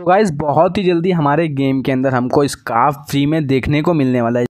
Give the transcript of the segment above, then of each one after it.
तो गाइज़ बहुत ही जल्दी हमारे गेम के अंदर हमको स्काफ फ्री में देखने को मिलने वाला है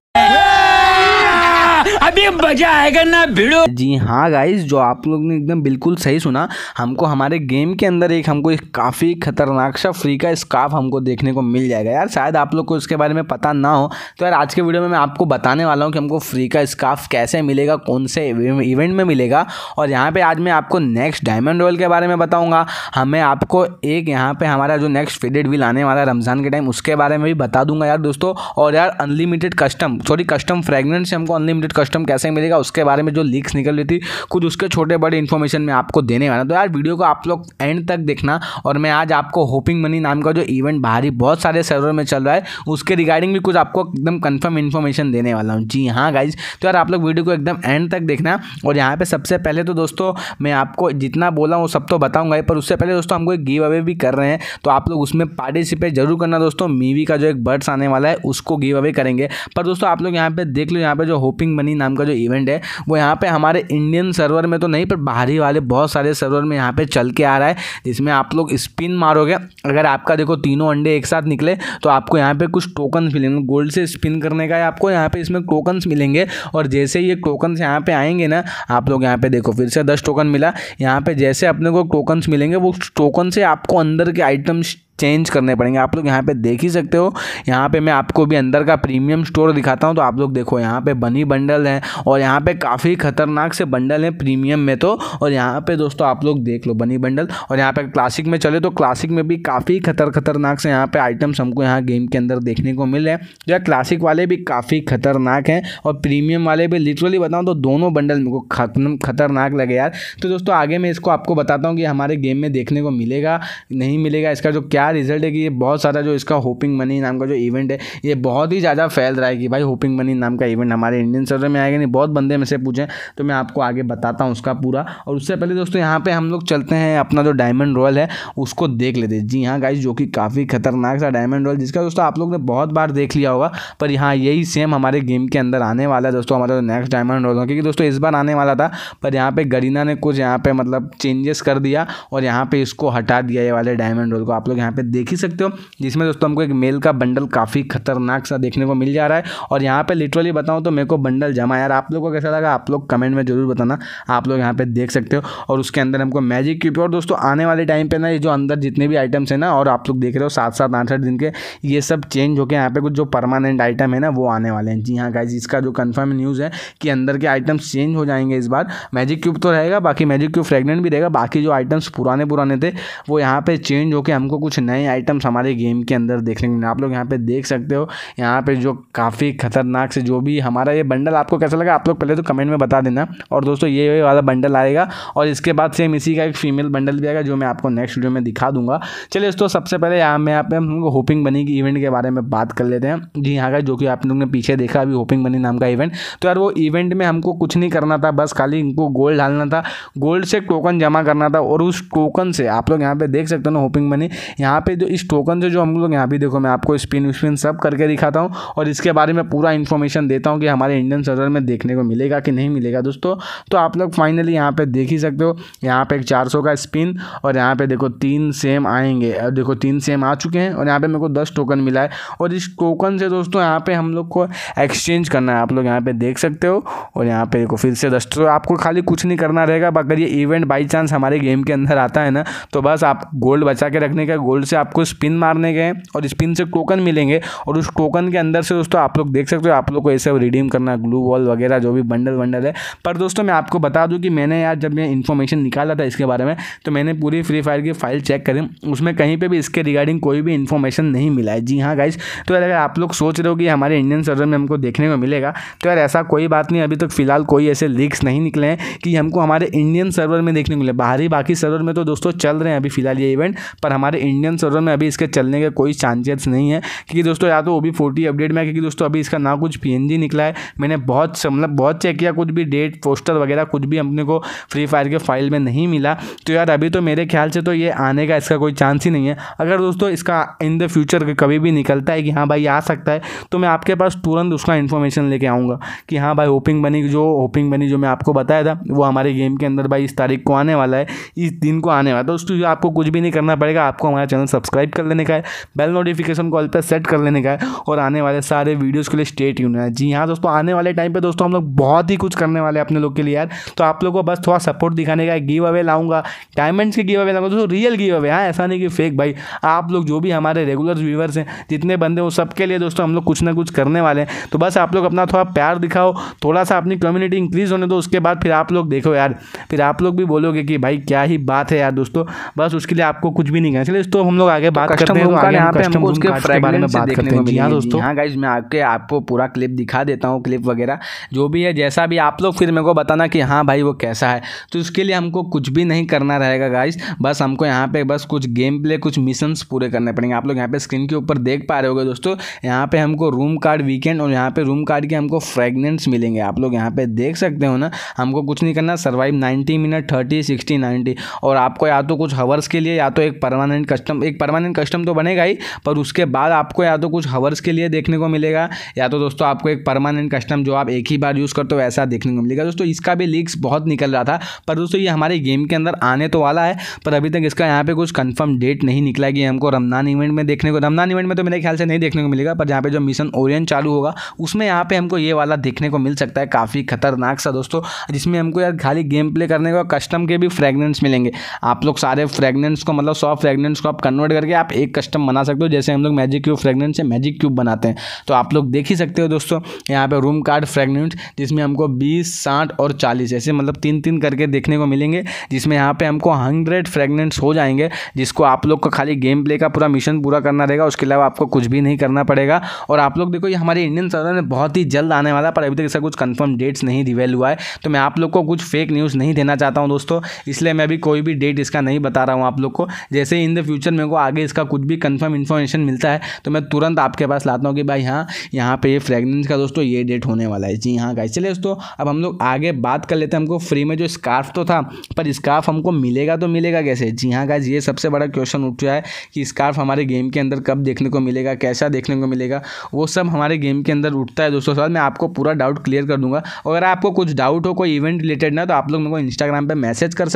अभी मजा आएगा ना भिड़ो जी हाँ गाइस जो आप लोग ने एकदम बिल्कुल सही सुना हमको हमारे गेम के अंदर एक हमको एक काफ़ी खतरनाक सा फ्री का स्काफ हमको देखने को मिल जाएगा यार शायद आप लोग को इसके बारे में पता ना हो तो यार आज के वीडियो में मैं आपको बताने वाला हूँ कि हमको फ्री का स्काफ कैसे मिलेगा कौन से इवेंट में मिलेगा और यहाँ पे आज मैं आपको नेक्स्ट डायमंड रॉयल के बारे में बताऊंगा हमें आपको एक यहाँ पे हमारा जो नेक्स्ट फेडेड व्हील आने वाला रमज़ान के टाइम उसके बारे में भी बता दूंगा यार दोस्तों और यार unlimited custom sorry custom fragment से हमको अनलिमिटेड कस्टम सिस्टम कैसे मिलेगा उसके बारे में जो लीक्स निकल रही थी कुछ उसके छोटे बड़े इन्फॉर्मेशन में आपको देने वाला तो यार वीडियो को आप लोग एंड तक देखना और मैं आज आपको होपिंग मनी नाम का जो इवेंट बाहरी बहुत सारे सर्वर में चल रहा है उसके रिगार्डिंग भी कुछ आपको एकदम कन्फर्म इन्फॉर्मेशन देने वाला हूँ जी हाँ गाइज तो यार आप लोग वीडियो को एकदम एंड तक देखना और यहाँ पर सबसे पहले तो दोस्तों मैं आपको जितना बोला हूँ सब तो बताऊँगा पर उससे पहले दोस्तों हमको एक गिव अवे भी कर रहे हैं तो आप लोग उसमें पार्टिसिपेट जरूर करना दोस्तों मीवी का जो एक बर्ड्स आने वाला है उसको गिव अवे करेंगे पर दोस्तों आप लोग यहाँ पे देख लो यहाँ पे जो होपिंग मनी नाम नाम का जो इवेंट है वो यहाँ पे हमारे इंडियन सर्वर में तो नहीं पर बाहरी वाले बहुत सारे सर्वर में यहाँ पे चल के आ रहा है जिसमें आप लोग स्पिन मारोगे अगर आपका देखो तीनों अंडे एक साथ निकले तो आपको यहाँ पे कुछ टोकन्स मिलेंगे गोल्ड से स्पिन करने का आपको यहाँ पे इसमें टोकन्स मिलेंगे और जैसे ये टोकन्स यहाँ पे आएंगे ना आप लोग यहाँ पे देखो फिर से दस टोकन मिला यहाँ पे जैसे अपने को टोकन्स मिलेंगे वो टोकन से आपको अंदर के आइटम्स चेंज करने पड़ेंगे आप लोग यहाँ पे देख ही सकते हो यहाँ पे मैं आपको भी अंदर का प्रीमियम स्टोर दिखाता हूँ तो आप लोग देखो यहाँ पे बनी बंडल है और यहाँ पे काफ़ी खतरनाक से बंडल हैं प्रीमियम में तो और यहाँ पे दोस्तों आप लोग देख लो बनी बंडल और यहाँ पे क्लासिक में चले तो क्लासिक में भी काफ़ी खतर खतरनाक से यहाँ पे आइटम्स हमको यहाँ गेम के अंदर देखने को मिल रहे हैं जो क्लासिक वाले भी काफ़ी खतरनाक हैं और प्रीमियम वाले भी लिटरली बताऊँ तो दोनों बंडल मेरे को खतरनाक लगे यार तो दोस्तों आगे मैं इसको आपको बताता हूँ कि हमारे गेम में देखने को मिलेगा नहीं मिलेगा इसका जो क्या क्या रिजल्ट है कि ये बहुत सारा जो इसका होपिंग मनी नाम का जो इवेंट है ये बहुत ही ज़्यादा फैल रहा है कि भाई होपिंग मनी नाम का इवेंट हमारे इंडियन सर्वर में आएगा नहीं बहुत बंदे में से पूछें तो मैं आपको आगे बताता हूँ उसका पूरा और उससे पहले दोस्तों यहाँ पर हम लोग चलते हैं अपना जो डायमंड रॉयल है उसको देख लेते जी हाँ गाइज जो कि काफ़ी खतरनाक सा डायमंड रॉयल जिसका दोस्तों आप लोग ने बहुत बार देख लिया होगा पर यहाँ यही सेम हमारे गेम के अंदर आने वाला है दोस्तों हमारा नेक्स्ट डायमंड रॉयल क्योंकि दोस्तों इस बार आने वाला था पर यहाँ पर गरीना ने कुछ यहाँ पर मतलब चेंजेस कर दिया और यहाँ पर इसको हटा दिया ये वाले डायमंड रोल को आप लोग यहाँ यहाँ पे देख ही सकते हो जिसमें दोस्तों हमको एक मेल का बंडल काफ़ी खतरनाक सा देखने को मिल जा रहा है और यहाँ पे लिटरली बताऊँ तो मेरे को बंडल जमा यार आप लोग को कैसा लगा आप लोग कमेंट में जरूर बताना आप लोग यहाँ पे देख सकते हो और उसके अंदर हमको मैजिक क्यूब और दोस्तों आने वाले टाइम पर ना ये जो अंदर जितने भी आइटम्स हैं ना और आप लोग देख रहे हो सात सात आठ आठ दिन के ये सब चेंज होकर यहाँ पे कुछ जो परमानेंट आइटम है ना वो आने वाले हैं जी हाँ गाइज इसका जो कन्फर्म न्यूज़ है कि अंदर के आइटम्स चेंज हो जाएंगे इस बार मैजिक क्यूब तो रहेगा बाकी मैजिक क्यूब फ्रेगनेंट भी रहेगा बाकी जो आइटम्स पुराने पुराने थे वो यहाँ पे चेंज होकर हमको कुछ नए आइटम्स हमारे गेम के अंदर देखने को मिले आप लोग यहाँ पे देख सकते हो यहाँ पे जो काफ़ी खतरनाक से जो भी हमारा ये बंडल आपको कैसा लगा आप लोग पहले तो कमेंट में बता देना और दोस्तों ये वाला बंडल आएगा और इसके बाद सेम इसी का एक फीमेल बंडल भी आएगा जो मैं आपको नेक्स्ट वीडियो में दिखा दूंगा चलिए दोस्तों सबसे पहले यहाँ में आप होपिंग बनी की इवेंट के बारे में बात कर लेते हैं जी यहाँ का जो कि आप लोग ने पीछे देखा अभी होपिंग बनी नाम का इवेंट तो यार वो इवेंट में हमको कुछ नहीं करना था बस खाली इनको गोल्ड डालना था गोल्ड से टोकन जमा करना था और उस टोकन से आप लोग यहाँ पे देख सकते हो ना होपिंग बनी यहाँ यहाँ पे जो इस टोकन से जो हम लोग यहाँ भी देखो मैं आपको स्पिन विस्पिन सब करके दिखाता हूँ और इसके बारे में पूरा इन्फॉर्मेशन देता हूँ कि हमारे इंडियन सर्वर में देखने को मिलेगा कि नहीं मिलेगा दोस्तों तो आप लोग फाइनली यहाँ पर देख ही सकते हो यहाँ पर एक चार का स्पिन और यहाँ पर देखो तीन सेम आएंगे देखो तीन सेम आ चुके हैं और यहाँ पर मेरे को दस टोकन मिला है और इस टोकन से दोस्तों यहाँ पर हम लोग को एक्सचेंज करना है आप लोग यहाँ पर देख सकते हो और यहाँ पर देखो फिर से दस तो आपको खाली कुछ नहीं करना रहेगा अगर ये इवेंट बाई चांस हमारे गेम के अंदर आता है ना तो बस आप गोल्ड बचा के रखने का गोल्ड गोल्ड से आपको स्पिन मारने गए और स्पिन से टोकन मिलेंगे और उस टोकन के अंदर से दोस्तों आप लोग देख सकते हो आप लोग को ऐसे रिडीम करना ग्लू वॉल वगैरह जो भी बंडल वंडल है पर दोस्तों मैं आपको बता दूँ कि मैंने यार जब मैं इन्फॉर्मेशन निकाला था इसके बारे में तो मैंने पूरी फ्री फायर की फाइल चेक करी उसमें कहीं पर भी इसके रिगार्डिंग कोई भी इन्फॉर्मेशन नहीं मिला है जी हाँ गाइज तो यार अगर आप लोग सोच रहे हो कि हमारे इंडियन सर्वर में हमको देखने को मिलेगा तो यार ऐसा कोई बात नहीं अभी तक फिलहाल कोई ऐसे लीक्स नहीं निकले हैं कि हमको हमारे इंडियन सर्वर में देखने को मिले बाहरी बाकी सर्वर में तो दोस्तों चल रहे हैं अभी फिलहाल ये इवेंट पर हमारे इंडियन इंडियन सर्वर में अभी इसके चलने के कोई चांसेस नहीं है क्योंकि दोस्तों या तो वो भी फोर्टी अपडेट में है क्योंकि दोस्तों अभी इसका ना कुछ पी निकला है मैंने बहुत मतलब बहुत चेक किया कुछ भी डेट पोस्टर वगैरह कुछ भी अपने को फ्री फायर के फाइल में नहीं मिला तो यार अभी तो मेरे ख्याल से तो ये आने का इसका कोई चांस ही नहीं है अगर दोस्तों इसका इन द फ्यूचर कभी भी निकलता है कि हाँ भाई आ सकता है तो मैं आपके पास तुरंत उसका इन्फॉर्मेशन लेके आऊँगा कि हाँ भाई होपिंग बनी जो होपिंग बनी जो मैं आपको बताया था वो हमारे गेम के अंदर भाई इस तारीख को आने वाला है इस दिन को आने वाला है तो उसको आपको कुछ भी नहीं करना पड़ेगा आपको हमारा चैनल चैनल सब्सक्राइब कर लेने का है बेल नोटिफिकेशन कॉल पर सेट कर लेने का है और आने वाले सारे वीडियोज़ के लिए स्टेट यून है जी हाँ दोस्तों आने वाले टाइम पर दोस्तों हम लोग बहुत ही कुछ करने वाले अपने लोग के लिए यार तो आप लोग को बस थोड़ा सपोर्ट दिखाने का गिव अवे लाऊंगा डायमंड्स के गिव अवे लाऊंगा दोस्तों रियल गिव अवे हाँ ऐसा नहीं कि फेक भाई आप लोग जो भी हमारे रेगुलर व्यूवर्स हैं जितने बंदे वो सबके लिए दोस्तों हम लोग कुछ ना कुछ करने वाले हैं तो बस आप लोग अपना थोड़ा प्यार दिखाओ थोड़ा सा अपनी कम्युनिटी इंक्रीज़ होने दो उसके बाद फिर आप लोग देखो यार फिर आप लोग भी बोलोगे कि भाई क्या ही बात है यार दोस्तों बस उसके लिए आपको कुछ भी नहीं कहना चलिए दोस्तों हम लोग आगे तो बात करते हैं तो यहाँ पे उसके फ्रेगमेंट बात करते हैं हाँ, दोस्तों गाइज मैं आके आपको पूरा क्लिप दिखा देता हूँ क्लिप वगैरह जो भी है जैसा भी आप लोग फिर मेरे को बताना कि हाँ भाई वो कैसा है तो इसके लिए हमको कुछ भी नहीं करना रहेगा गाइज बस हमको यहाँ पे बस कुछ गेम प्ले कुछ मिशंस पूरे करने पड़ेंगे आप लोग यहाँ पे स्क्रीन के ऊपर देख पा रहे होगे दोस्तों यहाँ पे हमको रूम कार्ड वीकेंड और यहाँ पे रूम कार्ड के हमको फ्रेगनेंस मिलेंगे आप लोग यहाँ पे देख सकते हो ना हमको कुछ नहीं करना survive ninety minute thirty sixty ninety और आपको या तो कुछ हवर्स के लिए या तो एक परमानेंट कस्टम एक परमानेंट कस्टम तो बनेगा ही पर उसके बाद आपको या तो कुछ हवर्स के लिए देखने को मिलेगा या तो दोस्तों आपको एक परमानेंट कस्टम जो आप एक ही बार यूज़ करते हो वैसा देखने को मिलेगा दोस्तों इसका भी लीक्स बहुत निकल रहा था पर दोस्तों ये हमारे गेम के अंदर आने तो वाला है पर अभी तक इसका यहाँ पर कुछ कन्फर्म डेट नहीं निकला कि हमको रमजान इवेंट में देखने को रमजान इवेंट में तो मेरे ख्याल से नहीं देखने को मिलेगा पर जहाँ पर जो मिशन ओरियन चालू होगा उसमें यहाँ पर हमको ये वाला देखने को मिल सकता है काफ़ी खतरनाक सा दोस्तों जिसमें हमको यार खाली गेम प्ले करने का कस्टम के भी फ्रेगनेंस मिलेंगे आप लोग सारे फ्रेगनेंस को मतलब सॉफ्ट फ्रेगनेंस को आप कन्वर्ट करके आप एक कस्टम बना सकते हो जैसे हम लोग मैजिक क्यूब फ्रेगनेंस से मैजिक क्यूब बनाते हैं तो आप लोग देख ही सकते हो दोस्तों यहाँ पे रूम कार्ड फ्रेगनेंस जिसमें हमको बीस साठ और चालीस ऐसे मतलब तीन तीन करके देखने को मिलेंगे जिसमें यहाँ पे हमको हंड्रेड फ्रेगनेंट्स हो जाएंगे जिसको आप लोग को खाली गेम प्ले का पूरा मिशन पूरा करना रहेगा उसके अलावा आपको कुछ भी नहीं करना पड़ेगा और आप लोग देखो ये हमारे इंडियन सर्वर में बहुत ही जल्द आने वाला पर अभी तक इसका कुछ कन्फर्म डेट्स नहीं रिवेल हुआ है तो मैं आप लोग को कुछ फेक न्यूज़ नहीं देना चाहता हूँ दोस्तों इसलिए मैं अभी कोई भी डेट इसका नहीं बता रहा हूँ आप लोग को जैसे इन द फ्यूचर મેંકો આગે ઇસકા કુછ ભી કન્ફર્મ ઇન્ફોર્મેશન મિલતા હૈ તો મેં તુરંત આપકે પાસ લاتا હું કે ભાઈ હા યહાં પે ફ્રેગ્રેન્સ કા દોસ્તો યે ڈیٹ હોને વાલા હૈ જી હા ગાઈસ ચલે દોસ્તો અબ હમ લોગ આગે બાત કર લેતે હમકો ફ્રી મે જો સ્കാર્ફ તો થા પર ઇસ સ્കാર્ફ હમકો મિલેગા તો મિલેગા કેસે જી હા ગાઈસ યે સબસે બડા ક્વેશ્ચન ઉઠ ગયા હૈ કી સ્കാર્ફ હમારે ગેમ કે અંદર કબ દેખને કો મિલેગા કેસા દેખને કો મિલેગા વો સબ હમારે ગેમ કે અંદર ઉઠતા હૈ દોસ્તો સાહબ મે આપકો પૂરા ડાઉટ ક્લિયર કર દુંગા ઓર અગર આપકો કુછ ડાઉટ હો કો ઇવેન્ટ રિલેટેડ ના તો આપ લોગ મેંકો ઇન્સ્ટાગ્રામ પે મેસેજ કર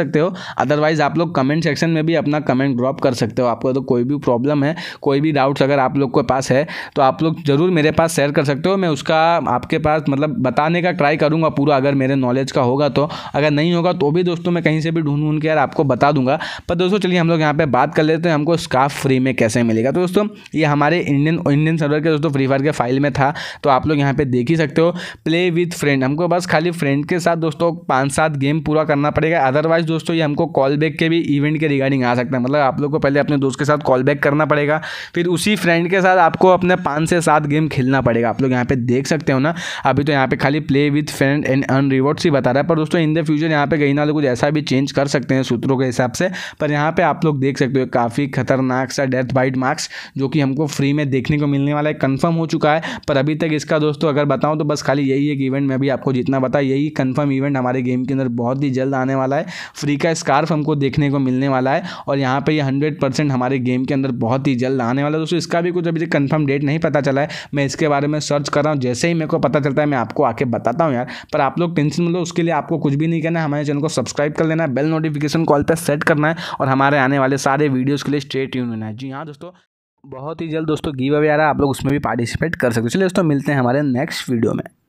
સ हो आपको तो कोई भी प्रॉब्लम है कोई भी डाउट्स अगर आप लोग के पास है तो आप लोग ज़रूर मेरे पास शेयर कर सकते हो मैं उसका आपके पास मतलब बताने का ट्राई करूँगा पूरा अगर मेरे नॉलेज का होगा तो अगर नहीं होगा तो भी दोस्तों मैं कहीं से भी ढूंढ ढूंढ के यार आपको बता दूंगा पर दोस्तों चलिए हम लोग यहाँ पे बात कर लेते हैं हमको स्काफ फ्री में कैसे मिलेगा तो दोस्तों ये हमारे इंडियन इंडियन सर्वर के दोस्तों फ्री फायर के फाइल में था तो आप लोग यहाँ पे देख ही सकते हो प्ले विथ फ्रेंड हमको बस खाली फ्रेंड के साथ दोस्तों पाँच सात गेम पूरा करना पड़ेगा अदरवाइज दोस्तों ये हमको कॉल बैक के भी इवेंट के रिगार्डिंग आ सकता है मतलब आप लोग को पहले अपने अपने दोस्त के साथ कॉल बैक करना पड़ेगा फिर उसी फ्रेंड के साथ आपको अपने पाँच से सात गेम खेलना पड़ेगा आप लोग यहाँ पे देख सकते हो ना अभी तो यहाँ पे खाली play with friend and earn rewards ही बता रहा है पर दोस्तों इन द फ्यूचर यहाँ पे कहीं ना कुछ ऐसा भी चेंज कर सकते हैं सूत्रों के हिसाब से पर यहाँ पे आप लोग देख सकते हो काफ़ी खतरनाक सा डेथ बाइट मार्क्स जो कि हमको फ्री में देखने को मिलने वाला है कन्फर्म हो चुका है पर अभी तक इसका दोस्तों अगर बताऊँ तो बस खाली यही एक इवेंट में अभी आपको जितना बता यही कन्फर्म इवेंट हमारे गेम के अंदर बहुत ही जल्द आने वाला है फ्री का स्कार्फ हमको देखने को मिलने वाला है और यहाँ पर ये कंटेस्टेंट हमारे गेम के अंदर बहुत ही जल्द आने वाला है दोस्तों इसका भी कुछ अभी तक कंफर्म डेट नहीं पता चला है मैं इसके बारे में सर्च कर रहा हूँ जैसे ही मेरे को पता चलता है मैं आपको आके बताता हूँ यार पर आप लोग टेंशन मतलब उसके लिए आपको कुछ भी नहीं करना है हमारे चैनल को सब्सक्राइब कर लेना है बेल नोटिफिकेशन कॉल पर सेट करना है और हमारे आने वाले सारे वीडियोज़ के लिए स्ट्रेट यून होना है जी हाँ दोस्तों बहुत ही जल्द दोस्तों गिव अवे आ रहा है आप लोग उसमें भी पार्टिसिपेट कर सकते हो चलिए दोस्तों मिलते हैं हमारे नेक्स्ट वीडियो में